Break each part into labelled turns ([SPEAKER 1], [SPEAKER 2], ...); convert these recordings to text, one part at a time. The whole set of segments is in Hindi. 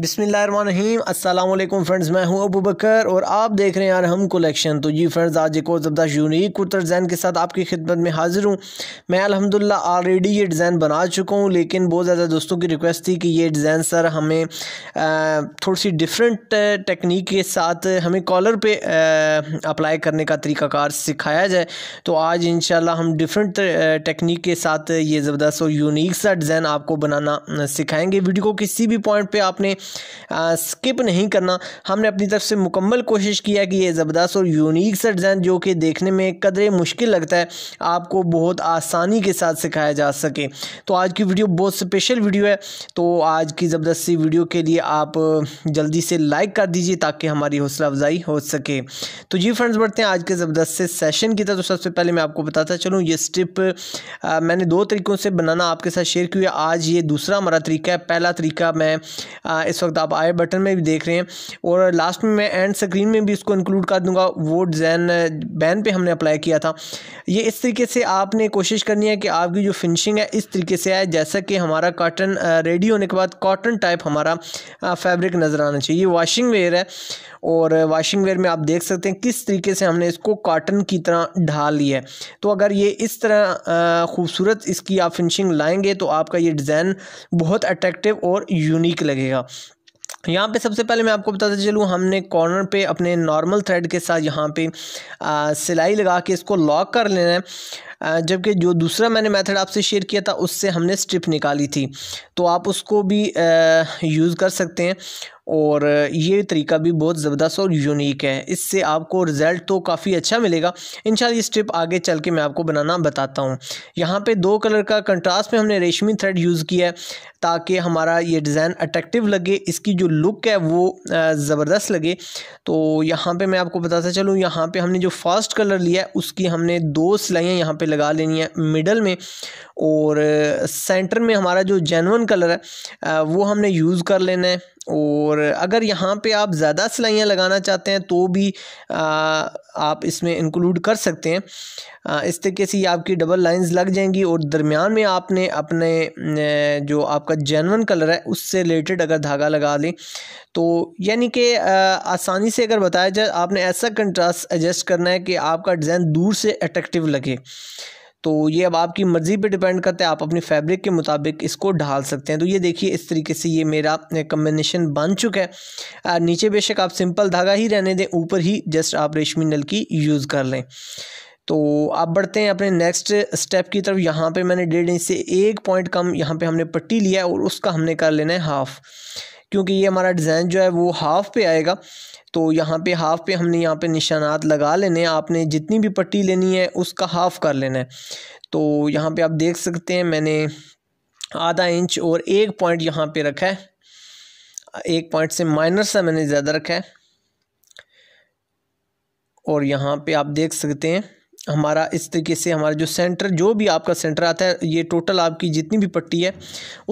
[SPEAKER 1] बिसमीम अल्लाम फ्रेंड्स मैं हूं अबू बकर और आप देख रहे हैं यार हम कलेक्शन तो जी फ्रेंड्स आज एक और ज़बरदस्त यूनिक कुर्ता डिज़ाइन के साथ आपकी खिदमत में हाज़िर हूं मैं अल्हम्दुलिल्लाह ऑलरेडी ये डिज़ाइन बना चुका हूं लेकिन बहुत ज़्यादा दोस्तों की रिक्वेस्ट थी कि ये डिज़ाइन सर हमें थोड़ी सी डिफरेंट टेक्निक के साथ हमें कॉलर पर अप्लाई करने का तरीक़ाकार सिखाया जाए तो आज इन हम डिफरेंट टेक्निक के साथ ये ज़बरदस्त और यूनिक सा डिज़ाइन आपको बनाना सिखाएँगे वीडियो को किसी भी पॉइंट पर आपने स्किप नहीं करना हमने अपनी तरफ से मुकम्मल कोशिश की है कि ये ज़बरदस्त और यूनिक सा डिज़ाइन जो कि देखने में कदरे मुश्किल लगता है आपको बहुत आसानी के साथ सिखाया जा सके तो आज की वीडियो बहुत स्पेशल वीडियो है तो आज की जबरदस्ती वीडियो के लिए आप जल्दी से लाइक कर दीजिए ताकि हमारी हौसला अफजाई हो सके तो जी फ्रेंड्स बढ़ते हैं आज के ज़बरदस्त से सेशन की तरफ तो सबसे पहले मैं आपको बताता चलूँ ये स्ट्रिप मैंने दो तरीक़ों से बनाना आपके साथ शेयर किया आज ये दूसरा हमारा तरीका है पहला तरीका मैं आ, इस वक्त आप आई बटन में भी देख रहे हैं और लास्ट में मैं एंड स्क्रीन में भी इसको इंक्लूड कर दूंगा वो डिज़ाइन बैन पे हमने अप्लाई किया था ये इस तरीके से आपने कोशिश करनी है कि आपकी जो फिनिशिंग है इस तरीके से आए जैसा कि हमारा काटन रेडी uh, होने के बाद कॉटन टाइप हमारा फैब्रिक uh, नज़र आना चाहिए ये वाशिंग वेयर है और वाशिंग वेयर में आप देख सकते हैं किस तरीके से हमने इसको काटन की तरह ढाल लिया है तो अगर ये इस तरह खूबसूरत इसकी आप फिनिशिंग लाएंगे तो आपका ये डिज़ाइन बहुत अट्रैक्टिव और यूनिक लगेगा यहाँ पे सबसे पहले मैं आपको बताता चलूँ हमने कॉर्नर पे अपने नॉर्मल थ्रेड के साथ यहाँ पे सिलाई लगा के इसको लॉक कर लेना है जबकि जो दूसरा मैंने मेथड आपसे शेयर किया था उससे हमने स्ट्रिप निकाली थी तो आप उसको भी यूज़ कर सकते हैं और ये तरीका भी बहुत ज़बरदस्त और यूनिक है इससे आपको रिज़ल्ट तो काफ़ी अच्छा मिलेगा इन ये स्टेप आगे चल के मैं आपको बनाना बताता हूँ यहाँ पे दो कलर का कंट्रास्ट में हमने रेशमी थ्रेड यूज़ किया है ताकि हमारा ये डिज़ाइन अट्रैक्टिव लगे इसकी जो लुक है वो ज़बरदस्त लगे तो यहाँ पर मैं आपको बताता चलूँ यहाँ पर हमने जो फर्स्ट कलर लिया है उसकी हमने दो सिलाइयाँ यहाँ पर लगा लेनी है मिडल में और सेंटर में हमारा जो जेनवन कलर है वो हमने यूज़ कर लेना है और अगर यहाँ पे आप ज़्यादा सिलाइयाँ लगाना चाहते हैं तो भी आ, आप इसमें इंक्लूड कर सकते हैं आ, इस तरीके से आपकी डबल लाइंस लग जाएंगी और दरमियान में आपने अपने जो आपका जेनवन कलर है उससे रिलेटेड अगर धागा लगा लें तो यानी कि आसानी से अगर बताया जाए आपने ऐसा कंट्रास्ट एडजस्ट करना है कि आपका डिज़ाइन दूर से अट्रेक्टिव लगे तो ये अब आपकी मर्ज़ी पे डिपेंड करता है आप अपनी फैब्रिक के मुताबिक इसको ढाल सकते हैं तो ये देखिए इस तरीके से ये मेरा कम्बिनेशन बन चुका है आ, नीचे बेशक आप सिंपल धागा ही रहने दें ऊपर ही जस्ट आप रेशमी नल की यूज़ कर लें तो आप बढ़ते हैं अपने नेक्स्ट स्टेप की तरफ यहाँ पर मैंने डेढ़ इंच से एक पॉइंट कम यहाँ पर हमने पट्टी लिया है और उसका हमने कर लेना है हाफ़ क्योंकि ये हमारा डिज़ाइन जो है वो हाफ़ पे आएगा तो यहाँ पे हाफ़ पे हमने यहाँ पे निशानात लगा लेने हैं आपने जितनी भी पट्टी लेनी है उसका हाफ़ कर लेना है तो यहाँ पे आप देख सकते हैं मैंने आधा इंच और एक पॉइंट यहाँ पे रखा है एक पॉइंट से माइनर सा मैंने ज़्यादा रखा है और यहाँ पे आप देख सकते हैं हमारा इस तरीके से हमारा जो सेंटर जो भी आपका सेंटर आता है ये टोटल आपकी जितनी भी पट्टी है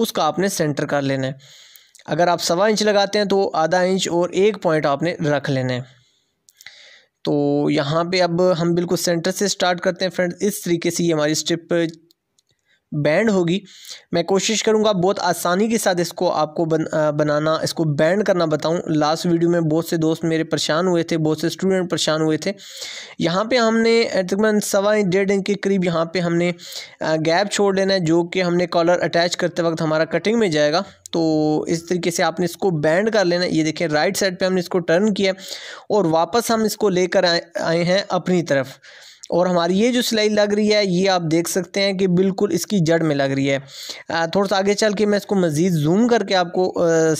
[SPEAKER 1] उसका आपने सेंटर कर लेना है अगर आप सवा इंच लगाते हैं तो आधा इंच और एक पॉइंट आपने रख लेना है तो यहाँ पे अब हम बिल्कुल सेंटर से स्टार्ट करते हैं फ्रेंड्स इस तरीके से ये हमारी स्ट्रिप बैंड होगी मैं कोशिश करूँगा बहुत आसानी के साथ इसको आपको बन, आ, बनाना इसको बैंड करना बताऊँ लास्ट वीडियो में बहुत से दोस्त मेरे परेशान हुए थे बहुत से स्टूडेंट परेशान हुए थे यहाँ पे हमने तकरीबन सवा डेढ़ इंच के करीब यहाँ पे हमने गैप छोड़ देना है जो कि हमने कॉलर अटैच करते वक्त हमारा कटिंग में जाएगा तो इस तरीके से आपने इसको बैंड कर लेना ये देखें राइट साइड पर हमने इसको टर्न किया और वापस हम इसको लेकर आए आए हैं अपनी तरफ और हमारी ये जो सिलाई लग रही है ये आप देख सकते हैं कि बिल्कुल इसकी जड़ में लग रही है थोड़ा सा आगे चल के मैं इसको मज़ीद जूम करके आपको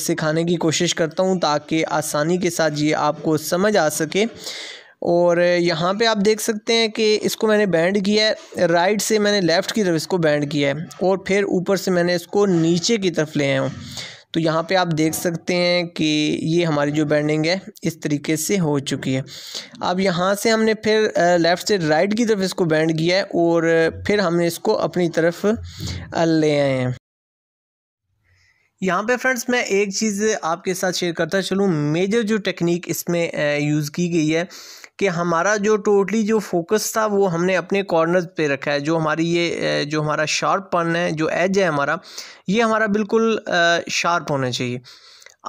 [SPEAKER 1] सिखाने की कोशिश करता हूँ ताकि आसानी के साथ ये आपको समझ आ सके और यहाँ पे आप देख सकते हैं कि इसको मैंने बैंड किया है राइट से मैंने लेफ़्ट की तरफ इसको बैंड किया है और फिर ऊपर से मैंने इसको नीचे की तरफ ले आया हूँ तो यहाँ पे आप देख सकते हैं कि ये हमारी जो बैंडिंग है इस तरीके से हो चुकी है अब यहाँ से हमने फिर लेफ़्ट से राइट की तरफ इसको बैंड किया है और फिर हमने इसको अपनी तरफ ले आए हैं यहाँ पे फ्रेंड्स मैं एक चीज़ आपके साथ शेयर करता चलूँ मेजर जो टेक्निक इसमें यूज़ की गई है कि हमारा जो टोटली जो फोकस था वो हमने अपने कॉर्नर पे रखा है जो हमारी ये जो हमारा शार्प पन है जो एज है हमारा ये हमारा बिल्कुल शार्प होना चाहिए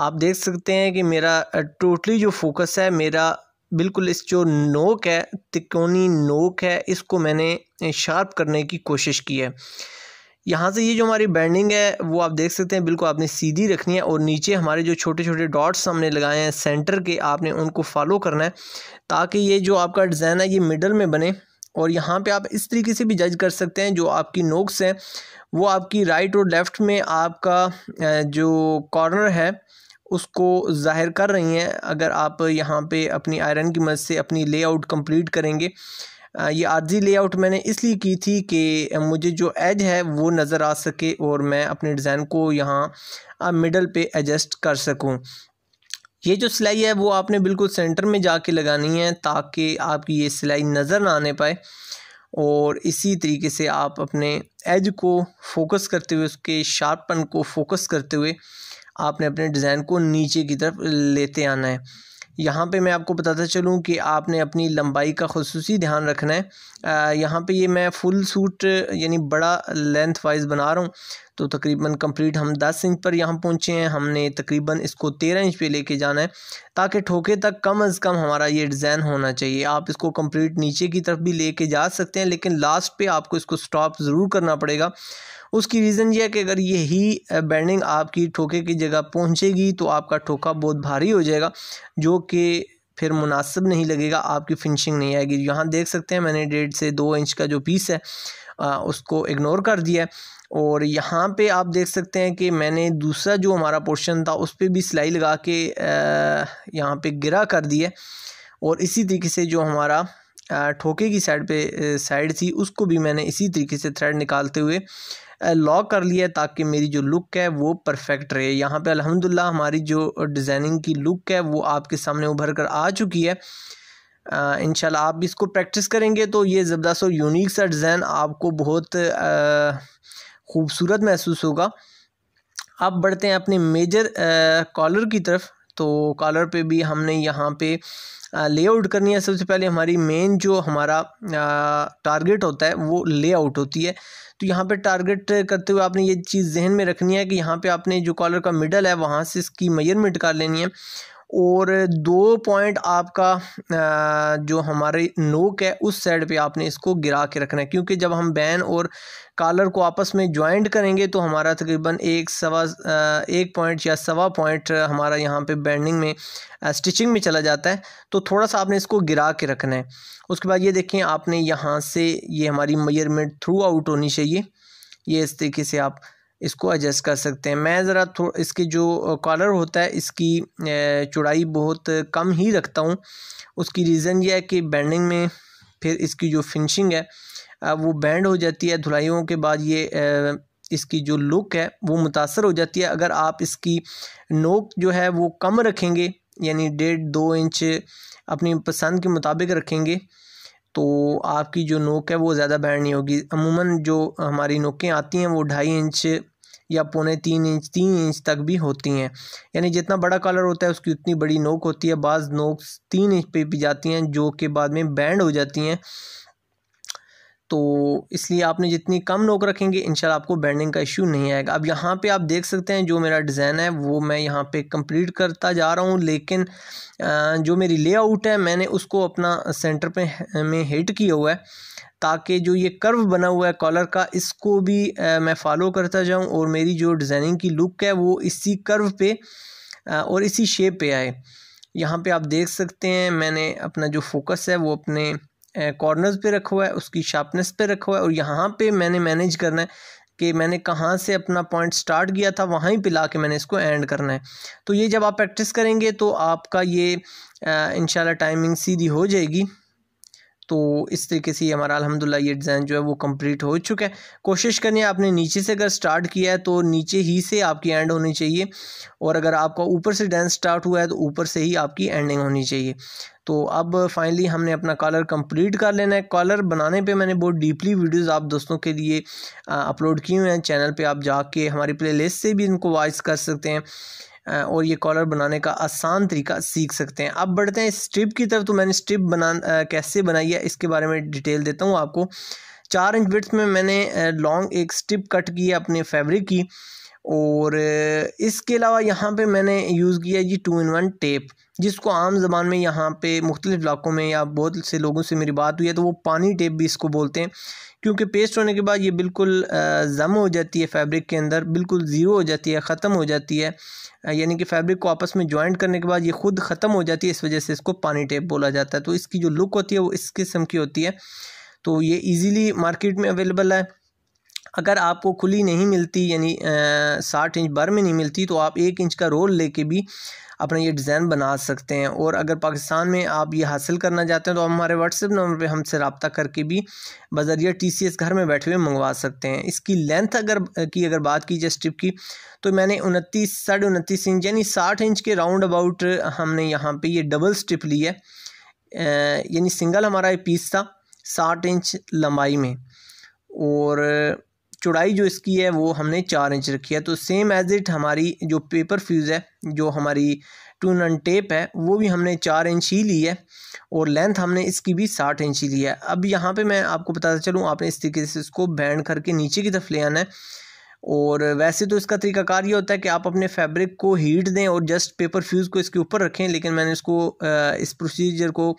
[SPEAKER 1] आप देख सकते हैं कि मेरा टोटली जो फोकस है मेरा बिल्कुल इस जो नोक है तिकोनी नोक है इसको मैंने शार्प करने की कोशिश की है यहाँ से ये जो हमारी बैंडिंग है वो आप देख सकते हैं बिल्कुल आपने सीधी रखनी है और नीचे हमारे जो छोटे छोटे डॉट्स हमने लगाए हैं सेंटर के आपने उनको फॉलो करना है ताकि ये जो आपका डिज़ाइन है ये मिडल में बने और यहाँ पे आप इस तरीके से भी जज कर सकते हैं जो आपकी नोक्स हैं वो आपकी राइट और लेफ़्ट में आपका जो कॉर्नर है उसको ज़ाहिर कर रही हैं अगर आप यहाँ पे अपनी आयरन की मदद से अपनी लेआउट कंप्लीट करेंगे ये आर्जी लेआउट मैंने इसलिए की थी कि मुझे जो एज है वो नज़र आ सके और मैं अपने डिज़ाइन को यहाँ मिडल पे एडजस्ट कर सकूँ ये जो सिलाई है वो आपने बिल्कुल सेंटर में जाके लगानी है ताकि आपकी ये सिलाई नज़र ना आने पाए और इसी तरीके से आप अपने एज को फोकस करते हुए उसके शार्पन को फोकस करते हुए आपने अपने डिज़ाइन को नीचे की तरफ लेते आना है यहाँ पे मैं आपको बताता चलूँ कि आपने अपनी लंबाई का खसूस ध्यान रखना है यहाँ पे ये मैं फुल सूट यानी बड़ा लेंथ वाइज बना रहा हूँ तो तकरीबन कंप्लीट हम दस इंच पर यहाँ पहुँचे हैं हमने तकरीबन इसको तेरह इंच पे लेके जाना है ताकि ठोके तक कम अज़ कम हमारा ये डिज़ाइन होना चाहिए आप इसको कंप्लीट नीचे की तरफ भी लेके जा सकते हैं लेकिन लास्ट पे आपको इसको स्टॉप ज़रूर करना पड़ेगा उसकी रीज़न यह है कि अगर यही बैंडिंग आपकी ठोके की जगह पहुँचेगी तो आपका ठोका बहुत भारी हो जाएगा जो कि फिर मुनासिब नहीं लगेगा आपकी फिनिशिंग नहीं आएगी यहाँ देख सकते हैं मैंने डेढ़ से दो इंच का जो पीस है आ, उसको इग्नोर कर दिया है और यहाँ पे आप देख सकते हैं कि मैंने दूसरा जो हमारा पोर्शन था उस पर भी सिलाई लगा के यहाँ पे गिरा कर दिया और इसी तरीके से जो हमारा ठोके की साइड पे साइड थी उसको भी मैंने इसी तरीके से थ्रेड निकालते हुए लॉक कर लिया ताकि मेरी जो लुक है वो परफेक्ट रहे यहाँ पे अल्हम्दुलिल्लाह हमारी जो डिज़ाइनिंग की लुक है वो आपके सामने उभर कर आ चुकी है इन आप इसको प्रैक्टिस करेंगे तो ये ज़बरदस्त और यूनिक सा डिज़ाइन आपको बहुत ख़ूबसूरत महसूस होगा अब बढ़ते हैं अपने मेजर कॉलर की तरफ तो कॉलर पे भी हमने यहाँ पे लेआउट करनी है सबसे पहले हमारी मेन जो हमारा टारगेट होता है वो लेआउट होती है तो यहाँ पे टारगेट करते हुए आपने ये चीज़ जहन में रखनी है कि यहाँ पे आपने जो कॉलर का मिडल है वहाँ से इसकी मेजरमेंट कर लेनी है और दो पॉइंट आपका जो हमारी नोक है उस साइड पे आपने इसको गिरा के रखना है क्योंकि जब हम बैन और कॉलर को आपस में ज्वाइंट करेंगे तो हमारा तकरीबन एक सवा एक पॉइंट या सवा पॉइंट हमारा यहाँ पे बैंडिंग में स्टिचिंग में चला जाता है तो थोड़ा सा आपने इसको गिरा के रखना है उसके बाद ये देखें आपने यहाँ से ये हमारी मेजरमेंट थ्रू आउट होनी चाहिए ये इस तरीके से आप इसको एडजस्ट कर सकते हैं मैं ज़रा थोड़ा इसके जो कॉलर होता है इसकी चौड़ाई बहुत कम ही रखता हूँ उसकी रीज़न यह है कि बैंडिंग में फिर इसकी जो फिनिशिंग है वो बैंड हो जाती है धुलाइयों के बाद ये इसकी जो लुक है वो मुतासर हो जाती है अगर आप इसकी नोक जो है वो कम रखेंगे यानी डेढ़ दो इंच अपनी पसंद के मुताबिक रखेंगे तो आपकी जो नोक है वो ज़्यादा बैंड नहीं होगी अमूमन जो हमारी नोकें आती हैं वो ढाई इंच या पौने तीन इंच तीन इंच तक भी होती हैं यानी जितना बड़ा कलर होता है उसकी उतनी बड़ी नोक होती है बाज़ नोक तीन इंच पे भी जाती हैं जो के बाद में बैंड हो जाती हैं तो इसलिए आपने जितनी कम नोक रखेंगे इन आपको बैंडिंग का इशू नहीं आएगा अब यहाँ पे आप देख सकते हैं जो मेरा डिज़ाइन है वो मैं यहाँ पे कंप्लीट करता जा रहा हूँ लेकिन जो मेरी लेआउट है मैंने उसको अपना सेंटर पे में हिट किया हुआ है ताकि जो ये कर्व बना हुआ है कॉलर का इसको भी मैं फॉलो करता जाऊँ और मेरी जो डिज़ाइनिंग की लुक है वो इसी कर्व पे और इसी शेप पर आए यहाँ पर आप देख सकते हैं मैंने अपना जो फोकस है वो अपने कॉर्नर्स पे रखा हुआ है उसकी शार्पनेस पे रखा हुआ है और यहाँ पे मैंने मैनेज करना है कि मैंने कहाँ से अपना पॉइंट स्टार्ट किया था वहाँ ही पिला के मैंने इसको एंड करना है तो ये जब आप प्रैक्टिस करेंगे तो आपका ये इन टाइमिंग सीधी हो जाएगी तो इस तरीके से हमारा अलहमदिल्ला ये डिज़ाइन जो है वो कंप्लीट हो चुका है कोशिश करनी है आपने नीचे से अगर स्टार्ट किया है तो नीचे ही से आपकी एंड होनी चाहिए और अगर आपका ऊपर से डिज़ाइन स्टार्ट हुआ है तो ऊपर से ही आपकी एंडिंग होनी चाहिए तो अब फाइनली हमने अपना कॉलर कंप्लीट कर लेना है कॉलर बनाने पे मैंने बहुत डीपली वीडियोस आप दोस्तों के लिए अपलोड किए हुए हैं चैनल पे आप जाके हमारी प्लेलिस्ट से भी इनको वॉइस कर सकते हैं और ये कॉलर बनाने का आसान तरीका सीख सकते हैं अब बढ़ते हैं स्ट्रिप की तरफ तो मैंने स्ट्रिप बना कैसे बनाई है इसके बारे में डिटेल देता हूँ आपको चार इंच बिट्स में मैंने लॉन्ग एक स्ट्रिप कट की है अपने फैब्रिक की और इसके अलावा यहाँ पे मैंने यूज़ किया G two in one tape जिसको आम जबान में यहाँ पे मुख्तलिफ़ इलाकों में या बहुत से लोगों से मेरी बात हुई है तो वो पानी टेप भी इसको बोलते हैं क्योंकि पेस्ट होने के बाद ये बिल्कुल जम हो जाती है फैब्रिक के अंदर बिल्कुल ज़ीरो हो जाती है ख़त्म हो जाती है यानी कि फैब्रिक को आपस में जॉइंट करने के बाद ये ख़ुद ख़त्म हो जाती है इस वजह से इसको पानी टेप बोला जाता है तो इसकी जो लुक होती है वो इस किस्म की होती है तो ये ईज़िली मार्केट में अवेलेबल है अगर आपको खुली नहीं मिलती यानी साठ इंच बर में नहीं मिलती तो आप एक इंच का रोल लेके भी अपना ये डिज़ाइन बना सकते हैं और अगर पाकिस्तान में आप ये हासिल करना चाहते हैं तो आप हमारे व्हाट्सएप नंबर पे हमसे रबता करके भी बजरिया टी सी एस घर में बैठे हुए मंगवा सकते हैं इसकी लेंथ अगर की अगर बात की जाए स्ट्रिप की तो मैंने उनतीस साढ़े उनतीस इंच यानी साठ इंच के राउंड अबाउट हमने यहाँ पर ये डबल स्ट्रिप ली है यानी सिंगल हमारा ये पीस था साठ इंच लंबाई में और चौड़ाई जो इसकी है वो हमने चार इंच रखी है तो सेम एज इट हमारी जो पेपर फ्यूज़ है जो हमारी टून एंड टेप है वो भी हमने चार इंच ही ली है और लेंथ हमने इसकी भी साठ इंच ही ली है अब यहाँ पे मैं आपको बताता चलूँ आपने इस तरीके से इसको बैंड करके नीचे की तरफ ले आना है और वैसे तो इसका तरीकाकार ये होता है कि आप अपने फैब्रिक को हीट दें और जस्ट पेपर फ्यूज़ को इसके ऊपर रखें लेकिन मैंने इसको इस प्रोसीजर को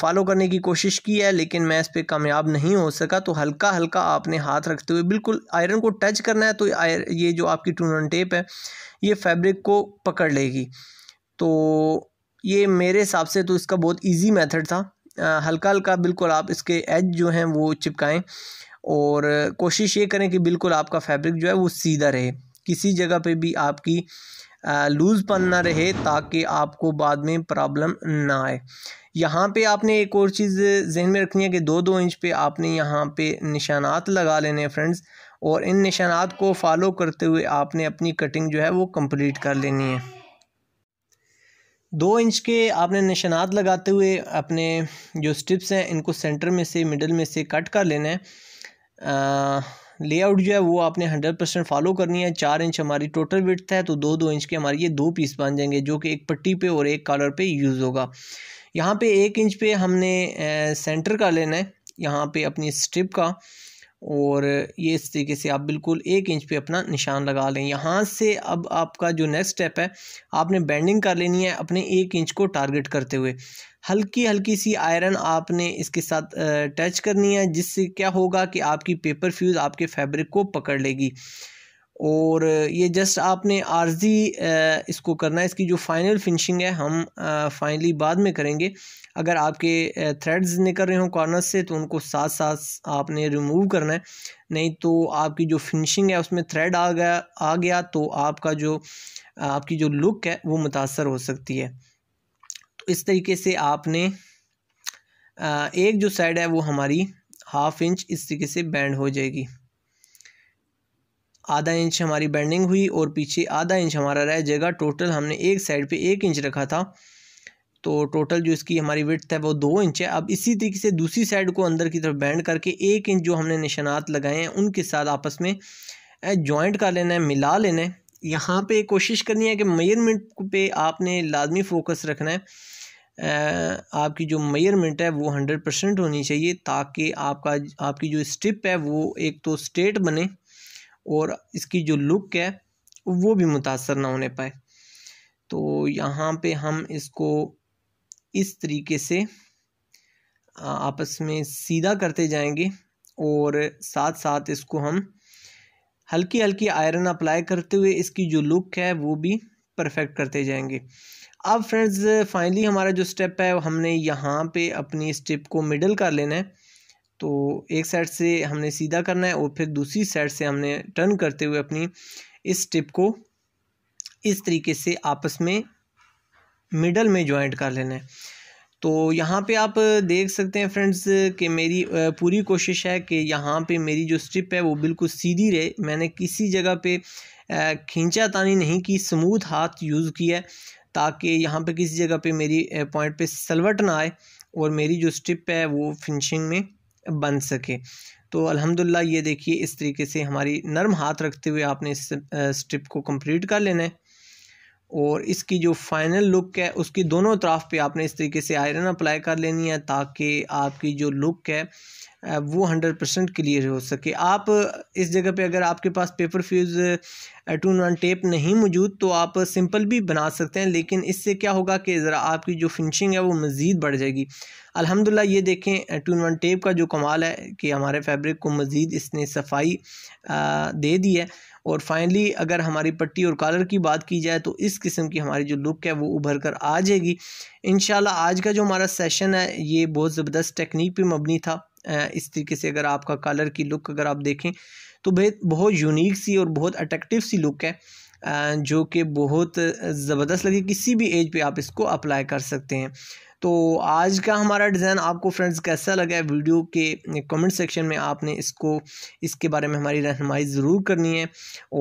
[SPEAKER 1] फॉलो करने की कोशिश की है लेकिन मैं इस पर कामयाब नहीं हो सका तो हल्का हल्का आपने हाथ रखते हुए बिल्कुल आयरन को टच करना है तो ये जो आपकी टून टेप है ये फैब्रिक को पकड़ लेगी तो ये मेरे हिसाब से तो इसका बहुत ईजी मैथड था हल्का हल्का बिल्कुल आप इसके एज जो हैं वो चिपकाएँ और कोशिश ये करें कि बिल्कुल आपका फैब्रिक जो है वो सीधा रहे किसी जगह पे भी आपकी लूज़ पन ना रहे ताकि आपको बाद में प्रॉब्लम ना आए यहाँ पे आपने एक और चीज़ जहन में रखनी है कि दो दो इंच पे आपने यहाँ पे निशानात लगा लेने हैं फ्रेंड्स और इन निशानात को फॉलो करते हुए आपने अपनी कटिंग जो है वो कंप्लीट कर लेनी है दो इंच के आपने निशानात लगाते हुए अपने जो स्टिप्स हैं इनको सेंटर में से मिडल में से कट कर लेना है लेआउट जो है वो आपने हंड्रेड परसेंट फॉलो करनी है चार इंच हमारी टोटल विथ है तो दो दो इंच के हमारे ये दो पीस बन जाएंगे जो कि एक पट्टी पे और एक कॉलर पे यूज़ होगा यहाँ पे एक इंच पे हमने सेंटर का लेना है यहाँ पे अपनी स्ट्रिप का और ये इस तरीके से आप बिल्कुल एक इंच पे अपना निशान लगा लें यहाँ से अब आपका जो नेक्स्ट स्टेप है आपने बैंडिंग कर लेनी है अपने एक इंच को टारगेट करते हुए हल्की हल्की सी आयरन आपने इसके साथ टच करनी है जिससे क्या होगा कि आपकी पेपर फ्यूज़ आपके फैब्रिक को पकड़ लेगी और ये जस्ट आपने आर्जी इसको करना है इसकी जो फाइनल फिनिशिंग है हम फाइनली बाद में करेंगे अगर आपके थ्रेड्स निकल रहे हों कॉर्नर से तो उनको साथ साथ आपने रिमूव करना है नहीं तो आपकी जो फिनिशिंग है उसमें थ्रेड आ गया आ गया तो आपका जो आपकी जो लुक है वो मुतासर हो सकती है तो इस तरीके से आपने एक जो साइड है वो हमारी हाफ इंच इस तरीके से बैंड हो जाएगी आधा इंच हमारी बैंडिंग हुई और पीछे आधा इंच हमारा रह जाएगा टोटल हमने एक साइड पे एक इंच रखा था तो टोटल जो इसकी हमारी विथ है वो दो इंच है अब इसी तरीके से दूसरी साइड को अंदर की तरफ बैंड करके एक इंच जो हमने निशानात लगाए हैं उनके साथ आपस में जॉइंट कर लेना है मिला लेना है यहाँ पर कोशिश करनी है कि मेयरमेंट पर आपने लाजमी फोकस रखना है आपकी जो मेयरमेंट है वो हंड्रेड परसेंट होनी चाहिए ताकि आपका आपकी जो स्टिप है वो एक तो स्ट्रेट बने और इसकी जो लुक है वो भी मुतासर ना होने पाए तो यहाँ पे हम इसको इस तरीके से आपस में सीधा करते जाएंगे और साथ साथ इसको हम हल्की हल्की आयरन अप्लाई करते हुए इसकी जो लुक है वो भी परफेक्ट करते जाएंगे अब फ्रेंड्स फाइनली हमारा जो स्टेप है हमने यहाँ पे अपनी स्टेप को मिडल कर लेना है तो एक साइड से हमने सीधा करना है और फिर दूसरी साइड से हमने टर्न करते हुए अपनी इस टिप को इस तरीके से आपस में मिडल में ज्वाइंट कर लेना है तो यहाँ पे आप देख सकते हैं फ्रेंड्स कि मेरी पूरी कोशिश है कि यहाँ पे मेरी जो स्ट्रिप है वो बिल्कुल सीधी रहे मैंने किसी जगह पे खींचा तानी नहीं की स्मूथ हाथ यूज़ किया है ताकि यहाँ पे किसी जगह पे मेरी पॉइंट पे सलवट ना आए और मेरी जो स्ट्रिप है वो फिनिशिंग में बन सके तो अल्हम्दुलिल्लाह ये देखिए इस तरीके से हमारी नरम हाथ रखते हुए आपने इस स्ट्रिप को कंप्लीट कर लेना है और इसकी जो फाइनल लुक है उसकी दोनों तरफ पे आपने इस तरीके से आयरन अप्लाई कर लेनी है ताकि आपकी जो लुक है वो हंड्रेड परसेंट क्लियर हो सके आप इस जगह पे अगर आपके पास paper fuse two one tape नहीं मौजूद तो आप सिंपल भी बना सकते हैं लेकिन इससे क्या होगा कि ज़रा आपकी जो फिनिशिंग है वो मज़ीद बढ़ जाएगी अल्हम्दुलिल्लाह ये देखें टू वन टेप का जो कमाल है कि हमारे फैब्रिक को मज़ीद इसने सफाई दे दी है और फाइनली अगर हमारी पट्टी और कॉलर की बात की जाए तो इस किस्म की हमारी जो लुक है वो उभर कर आ जाएगी इन आज का जो हमारा सेशन है ये बहुत ज़बरदस्त टेक्निक पर मबनी था इस तरीके से अगर आपका कलर की लुक अगर आप देखें तो बहुत यूनिक सी और बहुत अट्रैक्टिव सी लुक है जो कि बहुत ज़बरदस्त लगे किसी भी एज पे आप इसको अप्लाई कर सकते हैं तो आज का हमारा डिज़ाइन आपको फ्रेंड्स कैसा लगा है वीडियो के कमेंट सेक्शन में आपने इसको इसके बारे में हमारी रहनमाई ज़रूर करनी है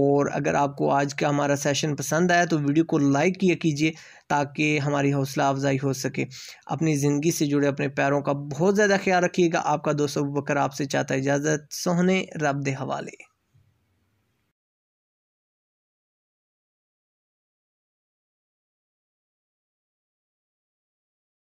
[SPEAKER 1] और अगर आपको आज का हमारा सेशन पसंद आया तो वीडियो को लाइक किया कीजिए ताकि हमारी हौसला अफजाई हो सके अपनी ज़िंदगी से जुड़े अपने पैरों का बहुत ज़्यादा ख्याल रखिएगा आपका दोस्तों बकर आपसे चाहता है इजाज़त सोहने रब दे हवाले